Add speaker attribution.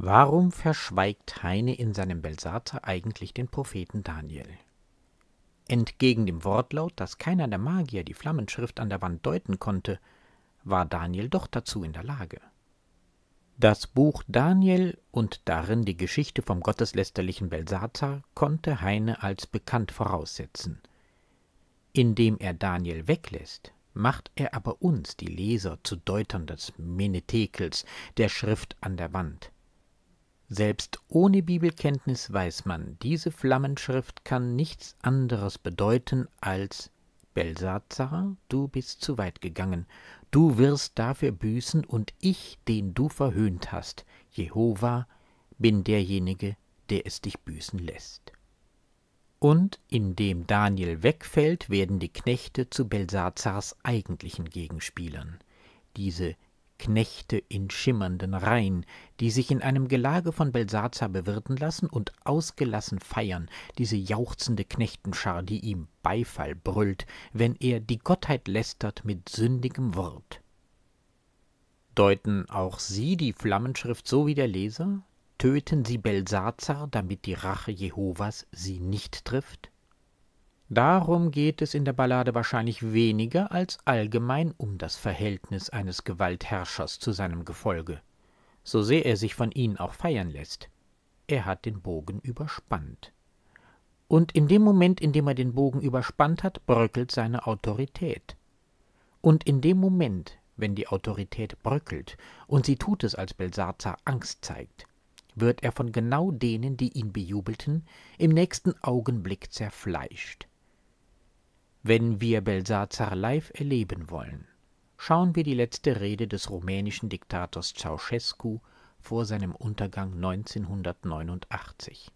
Speaker 1: Warum verschweigt Heine in seinem Belsater eigentlich den Propheten Daniel? Entgegen dem Wortlaut, dass keiner der Magier die Flammenschrift an der Wand deuten konnte, war Daniel doch dazu in der Lage. Das Buch Daniel und darin die Geschichte vom gotteslästerlichen Belsatar konnte Heine als bekannt voraussetzen. Indem er Daniel weglässt, macht er aber uns, die Leser, zu Deutern des Menetekels, der Schrift an der Wand – selbst ohne Bibelkenntnis weiß man, diese Flammenschrift kann nichts anderes bedeuten als Belsazar, du bist zu weit gegangen, du wirst dafür büßen und ich, den du verhöhnt hast, Jehova, bin derjenige, der es dich büßen lässt. Und indem Daniel wegfällt, werden die Knechte zu Belsazars eigentlichen Gegenspielern. Diese Knechte in schimmernden Reihen, die sich in einem Gelage von Belsazar bewirten lassen und ausgelassen feiern, diese jauchzende Knechtenschar, die ihm Beifall brüllt, wenn er die Gottheit lästert mit sündigem Wort. Deuten auch sie die Flammenschrift so wie der Leser? Töten sie Belsazar, damit die Rache Jehovas sie nicht trifft? Darum geht es in der Ballade wahrscheinlich weniger als allgemein um das Verhältnis eines Gewaltherrschers zu seinem Gefolge, so sehr er sich von ihnen auch feiern lässt. Er hat den Bogen überspannt. Und in dem Moment, in dem er den Bogen überspannt hat, bröckelt seine Autorität. Und in dem Moment, wenn die Autorität bröckelt und sie tut es, als Belsazar Angst zeigt, wird er von genau denen, die ihn bejubelten, im nächsten Augenblick zerfleischt. Wenn wir Belsazar live erleben wollen, schauen wir die letzte Rede des rumänischen Diktators Ceausescu vor seinem Untergang 1989.